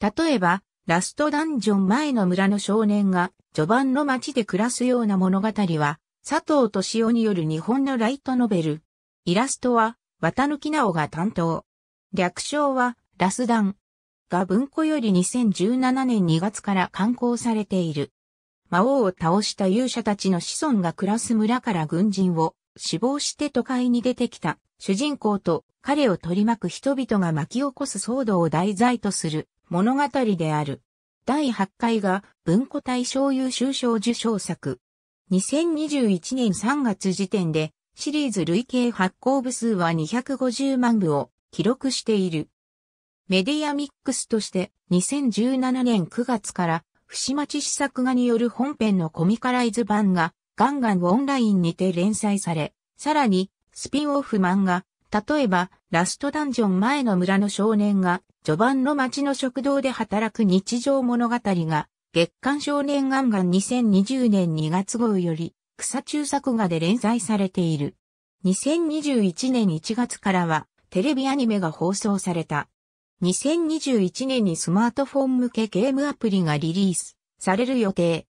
例えば、ラストダンジョン前の村の少年が序盤の街で暮らすような物語は、佐藤敏夫による日本のライトノベル。イラストは、綿貫直が担当。略称は、ラスダン。が文庫より2017年2月から刊行されている。魔王を倒した勇者たちの子孫が暮らす村から軍人を死亡して都会に出てきた主人公と彼を取り巻く人々が巻き起こす騒動を題材とする物語である。第8回が文庫大賞優秀賞受賞作。2021年3月時点でシリーズ累計発行部数は250万部を記録している。メディアミックスとして2017年9月から伏町試作画による本編のコミカライズ版がガンガンオンラインにて連載され、さらにスピンオフ漫画、例えばラストダンジョン前の村の少年が序盤の町の食堂で働く日常物語が、月刊少年ガンガン2020年2月号より、草中作画で連載されている。2021年1月からは、テレビアニメが放送された。2021年にスマートフォン向けゲームアプリがリリースされる予定。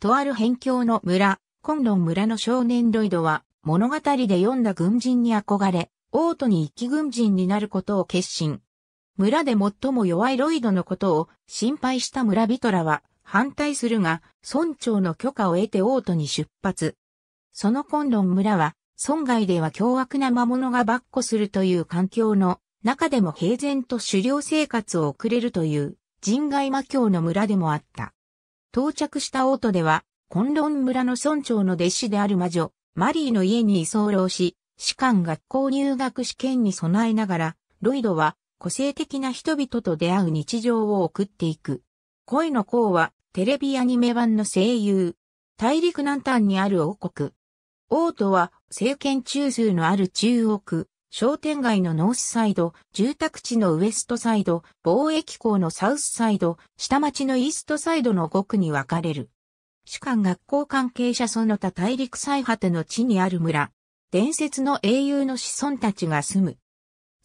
とある辺境の村、コンロン村の少年ロイドは物語で読んだ軍人に憧れ、王都に一騎軍人になることを決心。村で最も弱いロイドのことを心配した村人らは反対するが、村長の許可を得て王都に出発。そのロン村は、村外では凶悪な魔物が跋扈するという環境の中でも平然と狩猟生活を送れるという人外魔境の村でもあった。到着した王都では、ロン村の村長の弟子である魔女、マリーの家に居候し、士官学校入学試験に備えながら、ロイドは個性的な人々と出会う日常を送っていく。恋の子は、テレビアニメ版の声優。大陸南端にある王国。王都は、政権中枢のある中央区、商店街のノースサイド、住宅地のウエストサイド、貿易港のサウスサイド、下町のイーストサイドの5区に分かれる。主管学校関係者その他大陸最果ての地にある村。伝説の英雄の子孫たちが住む。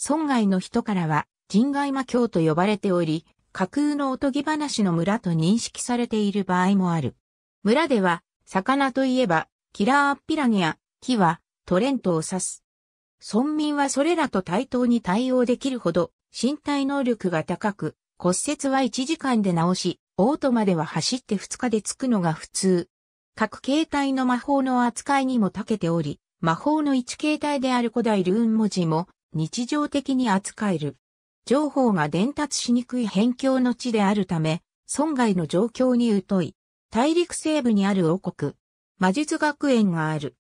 村外の人からは、神外魔教と呼ばれており、架空のおとぎ話の村と認識されている場合もある。村では、魚といえば、キラーアッピラニア、木は、トレントを指す。村民はそれらと対等に対応できるほど、身体能力が高く、骨折は1時間で治し、オートまでは走って2日で着くのが普通。各形態の魔法の扱いにも長けており、魔法の一形態である古代ルーン文字も日常的に扱える。情報が伝達しにくい辺境の地であるため、損害の状況に疎い。大陸西部にある王国、魔術学園がある。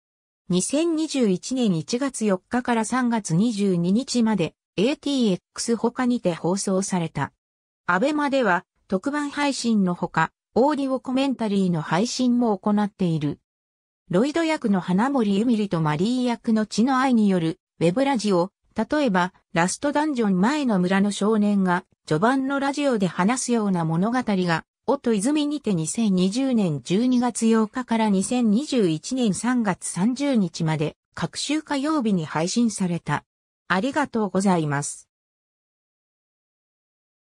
2021年1月4日から3月22日まで ATX 他にて放送された。アベマでは特番配信のほか、オーディオコメンタリーの配信も行っている。ロイド役の花森ゆみりとマリー役の血の愛によるウェブラジオ、例えば、ラストダンジョン前の村の少年が、序盤のラジオで話すような物語が、音泉にて2020年12月8日から2021年3月30日まで、各週火曜日に配信された。ありがとうございます。